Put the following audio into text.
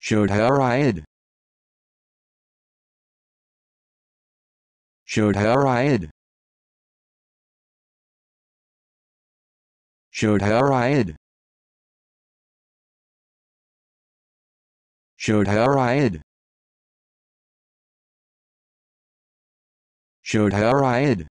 her Shodharayad. Showed her Shodharayad.